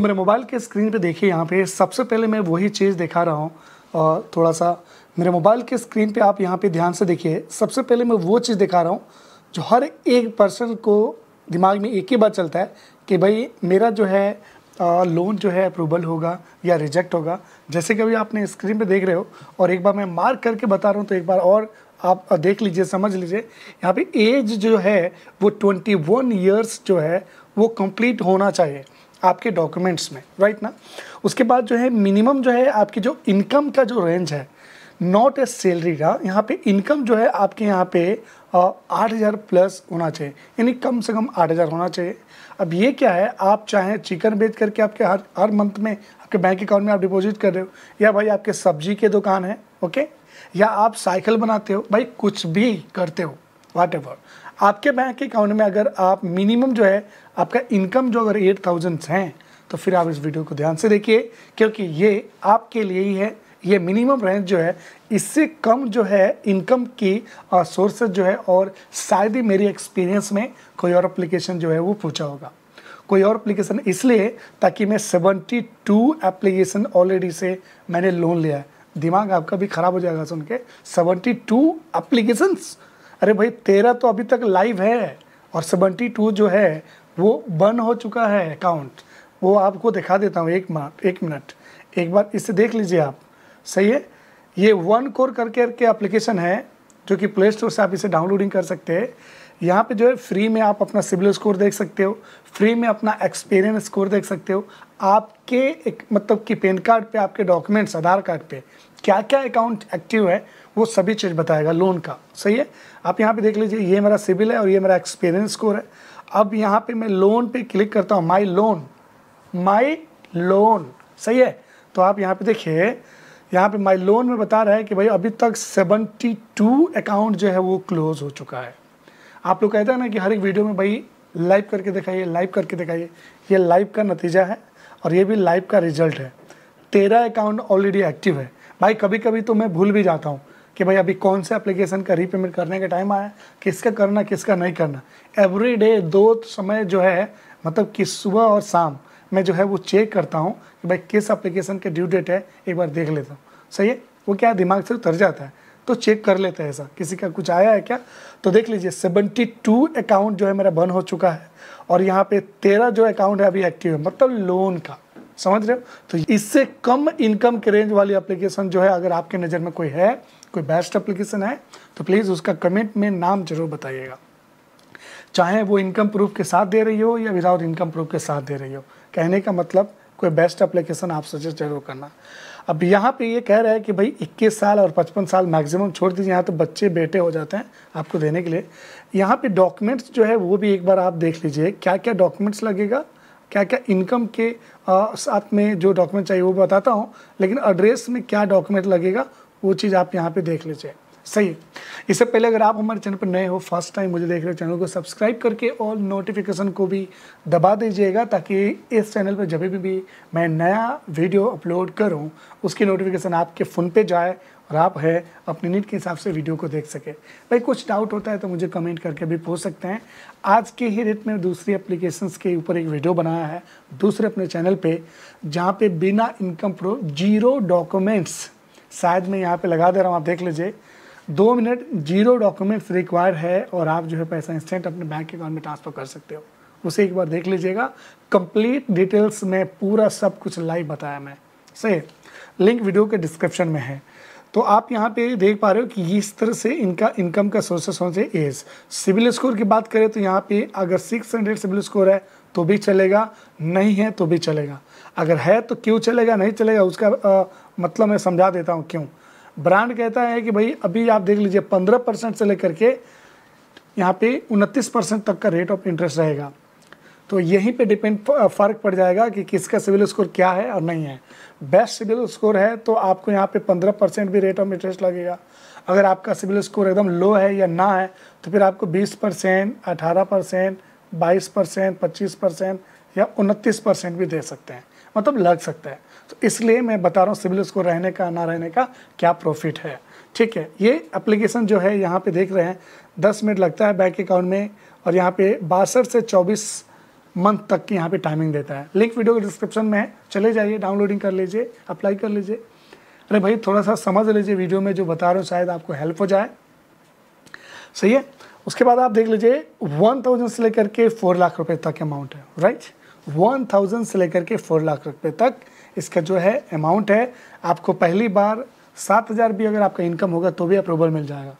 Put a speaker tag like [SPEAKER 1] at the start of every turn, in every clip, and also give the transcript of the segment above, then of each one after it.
[SPEAKER 1] मेरे मोबाइल के स्क्रीन पे देखिए यहाँ पे सबसे पहले मैं वही चीज़ दिखा रहा हूँ और थोड़ा सा मेरे मोबाइल के स्क्रीन पे आप यहाँ पे ध्यान से देखिए सबसे पहले मैं वो चीज़ दिखा रहा हूँ जो हर एक पर्सन को दिमाग में एक ही बात चलता है कि भाई मेरा जो है लोन जो है अप्रूवल होगा या रिजेक्ट होगा जैसे कि अभी आपने स्क्रीन पे देख रहे हो और एक बार मैं मार्क करके बता रहा हूँ तो एक बार और आप देख लीजिए समझ लीजिए यहाँ पे एज जो है वो 21 वन ईयर्स जो है वो कंप्लीट होना चाहिए आपके डॉक्यूमेंट्स में राइट ना उसके बाद जो है मिनिमम जो है आपकी जो इनकम का जो रेंज है नॉट ए सैलरी का यहाँ पे इनकम जो है आपके यहाँ पे आठ हज़ार प्लस होना चाहिए यानी कम से कम आठ हज़ार होना चाहिए अब ये क्या है आप चाहें चिकन बेच करके आपके हर हर मंथ में आपके बैंक अकाउंट में आप डिपॉजिट कर रहे हो या भाई आपके सब्जी के दुकान है ओके या आप साइकिल बनाते हो भाई कुछ भी करते हो वाट एवर आपके बैंक अकाउंट में अगर आप मिनिमम जो है आपका इनकम जो अगर एट थाउजेंड हैं तो फिर आप इस वीडियो को ध्यान से देखिए क्योंकि ये आपके लिए ही है ये मिनिमम रेंज जो है इससे कम जो है इनकम की सोर्सेज जो है और शायद ही मेरी एक्सपीरियंस में कोई और एप्लीकेशन जो है वो पूछा होगा कोई और एप्लीकेशन इसलिए ताकि मैं सेवेंटी टू एप्लीकेशन ऑलरेडी से मैंने लोन लिया है दिमाग आपका भी ख़राब हो जाएगा सुन के सेवेंटी टू एप्लीकेशंस अरे भाई तेरह तो अभी तक लाइव है और सेवेंटी टू जो है वो बंद हो चुका है अकाउंट वो आपको दिखा देता हूँ एक मा एक मिनट एक बार इसे देख लीजिए आप सही है ये वन कोर करके के एप्लीकेशन है जो कि प्ले स्टोर से आप इसे डाउनलोडिंग कर सकते हैं यहाँ पे जो है फ्री में आप अपना सिविल स्कोर देख सकते हो फ्री में अपना एक्सपीरियंस स्कोर देख सकते हो आपके एक मतलब कि पेन कार्ड पे आपके डॉक्यूमेंट्स आधार कार्ड पे क्या क्या अकाउंट एक्टिव है वो सभी चीज़ बताएगा लोन का सही है आप यहाँ पे देख लीजिए ये मेरा सिविल है और ये मेरा एक्सपीरियंस स्कोर है अब यहाँ पे मैं लोन पे क्लिक करता हूँ माई लोन माई लोन सही है तो आप यहाँ पे देखिए यहाँ पे माई लोन में बता रहा है कि भाई अभी तक सेवेंटी अकाउंट जो है वो क्लोज हो चुका है आप लोग कहते हैं ना कि हर एक वीडियो में भाई लाइव करके दिखाइए लाइव करके दिखाइए ये लाइव का नतीजा है और ये भी लाइव का रिजल्ट है तेरा अकाउंट ऑलरेडी एक्टिव है भाई कभी कभी तो मैं भूल भी जाता हूँ कि भाई अभी कौन से एप्लीकेशन का रीपेमेंट करने का टाइम आया किसका करना किसका नहीं करना एवरी डे दो समय जो है मतलब कि सुबह और शाम मैं जो है वो चेक करता हूँ कि भाई किस एप्लीकेशन के ड्यू डेट है एक बार देख लेता हूँ सही है वो क्या दिमाग से उतर जाता है तो चेक कर लेते हैं सर किसी का कुछ आया है क्या तो देख लीजिए सेवेंटी टू अकाउंट जो है मेरा बंद हो चुका है और यहाँ पे तेरह जो अकाउंट है अभी एक्टिव है मतलब लोन का समझ रहे हो तो इससे कम इनकम के रेंज वाली एप्लीकेशन जो है अगर आपके नज़र में कोई है कोई बेस्ट एप्लीकेशन है तो प्लीज़ उसका कमेंट में नाम जरूर बताइएगा चाहे वो इनकम प्रूफ के साथ दे रही हो या विदाउट इनकम प्रूफ के साथ दे रही हो कहने का मतलब कोई बेस्ट एप्लीकेशन आप सजेस्ट जरूर करना अब यहाँ पे ये कह रहा है कि भाई 21 साल और 55 साल मैक्सिमम छोड़ दीजिए यहाँ तो बच्चे बेटे हो जाते हैं आपको देने के लिए यहाँ पे डॉक्यूमेंट्स जो है वो भी एक बार आप देख लीजिए क्या क्या डॉक्यूमेंट्स लगेगा क्या क्या इनकम के आ, साथ में जो डॉक्यूमेंट चाहिए वो बताता हूँ लेकिन एड्रेस में क्या डॉक्यूमेंट लगेगा वो चीज़ आप यहाँ पर देख लीजिए सही है इससे पहले अगर आप हमारे चैनल पर नए हो फर्स्ट टाइम मुझे देख रहे हो चैनल को सब्सक्राइब करके और नोटिफिकेशन को भी दबा दीजिएगा ताकि इस चैनल पर जब भी, भी मैं नया वीडियो अपलोड करूँ उसकी नोटिफिकेशन आपके फ़ोन पे जाए और आप है अपने नीट के हिसाब से वीडियो को देख सके भाई कुछ डाउट होता है तो मुझे कमेंट करके भी पूछ सकते हैं आज के ही रेट में दूसरी एप्लीकेशन के ऊपर एक वीडियो बनाया है दूसरे अपने चैनल पर जहाँ पर बिना इनकम प्रो जीरो डॉक्यूमेंट्स शायद मैं यहाँ पर लगा दे रहा हूँ आप देख लीजिए दो मिनट जीरो डॉक्यूमेंट्स रिक्वायर्ड है और आप जो है पैसा इंस्टेंट अपने बैंक अकाउंट में ट्रांसफ़र कर सकते हो उसे एक बार देख लीजिएगा कंप्लीट डिटेल्स में पूरा सब कुछ लाइव बताया मैं सही लिंक वीडियो के डिस्क्रिप्शन में है तो आप यहाँ पे देख पा रहे हो कि इस तरह से इनका इनकम का सोर्सेस होना चाहिए एज सिविल स्कोर की बात करें तो यहाँ पे अगर सिक्स हंड्रेड सिविल स्कोर है तो भी चलेगा नहीं है तो भी चलेगा अगर है तो क्यों चलेगा नहीं चलेगा उसका आ, मतलब मैं समझा देता हूँ क्यों ब्रांड कहता है कि भाई अभी आप देख लीजिए पंद्रह परसेंट से लेकर के यहाँ पे उनतीस परसेंट तक का रेट ऑफ इंटरेस्ट रहेगा तो यहीं पे डिपेंड फ़र्क पड़ जाएगा कि किसका सिविल स्कोर क्या है और नहीं है बेस्ट सिविल स्कोर है तो आपको यहाँ पे पंद्रह परसेंट भी रेट ऑफ इंटरेस्ट लगेगा अगर आपका सिविल स्कोर एकदम लो है या ना है तो फिर आपको बीस परसेंट अठारह परसेंट बाईस परसेंट पच्चीस परसेंट या उनतीस परसेंट भी दे सकते हैं मतलब लग सकता है तो इसलिए मैं बता रहा हूँ सिविल स्कोर रहने का ना रहने का क्या प्रॉफिट है ठीक है ये एप्लीकेशन जो है यहाँ पे देख रहे हैं दस मिनट लगता है बैंक अकाउंट में और यहाँ पे बासठ से चौबीस मंथ तक की यहाँ पे टाइमिंग देता है लिंक वीडियो के डिस्क्रिप्शन में है चले जाइए डाउनलोडिंग कर लीजिए अप्लाई कर लीजिए अरे भाई थोड़ा सा समझ लीजिए वीडियो में जो बता रहा हूँ शायद आपको हेल्प हो जाए सही है उसके बाद आप देख लीजिए वन थाउजेंड से लेकर के फोर लाख रुपए तक अमाउंट है राइट वन थाउजेंड से लेकर के फोर लाख रुपए तक इसका जो है अमाउंट है आपको पहली बार सात हज़ार भी अगर आपका इनकम होगा तो भी अप्रूवल मिल जाएगा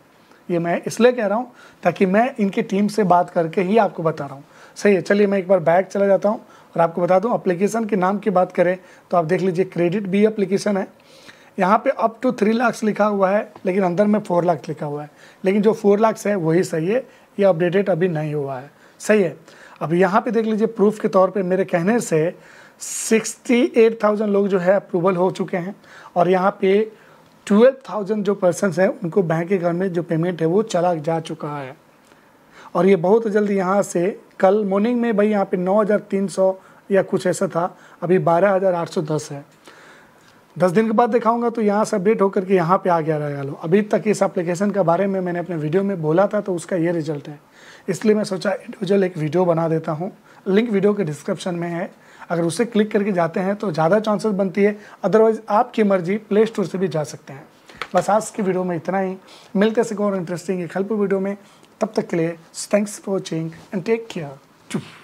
[SPEAKER 1] ये मैं इसलिए कह रहा हूँ ताकि मैं इनकी टीम से बात करके ही आपको बता रहा हूँ सही है चलिए मैं एक बार बैग चला जाता हूँ और आपको बता दूँ अप्लीकेशन के नाम की बात करें तो आप देख लीजिए क्रेडिट भी अप्लीकेशन है यहाँ पे अप टू थ्री लाख लिखा हुआ है लेकिन अंदर में फोर लाख लिखा हुआ है लेकिन जो फोर लाख है वही सही है ये अपडेटेड अभी नहीं हुआ है सही है अब यहाँ पे देख लीजिए प्रूफ के तौर पे मेरे कहने से 68,000 लोग जो है अप्रूवल हो चुके हैं और यहाँ पे 12,000 जो पर्सन हैं उनको बैंक के घर में जो पेमेंट है वो चला जा चुका है और ये बहुत जल्द यहाँ से कल मॉर्निंग में भाई यहाँ पे 9,300 या कुछ ऐसा था अभी 12,810 है दस दिन के बाद दिखाऊंगा तो यहाँ से अपडेट होकर के यहाँ पे आ गया रहेगा लो अभी तक इस एप्लीकेशन के बारे में मैंने अपने वीडियो में बोला था तो उसका ये रिजल्ट है इसलिए मैं सोचा इंडिविजुअल एक वीडियो बना देता हूँ लिंक वीडियो के डिस्क्रिप्शन में है अगर उसे क्लिक करके जाते हैं तो ज़्यादा चांसेस बनती है अदरवाइज आपकी मर्जी प्ले स्टोर से भी जा सकते हैं बस आज की वीडियो में इतना ही मिलते सको और इंटरेस्टिंग एक हेल्प वीडियो में तब तक के लिए thanks for watching and take care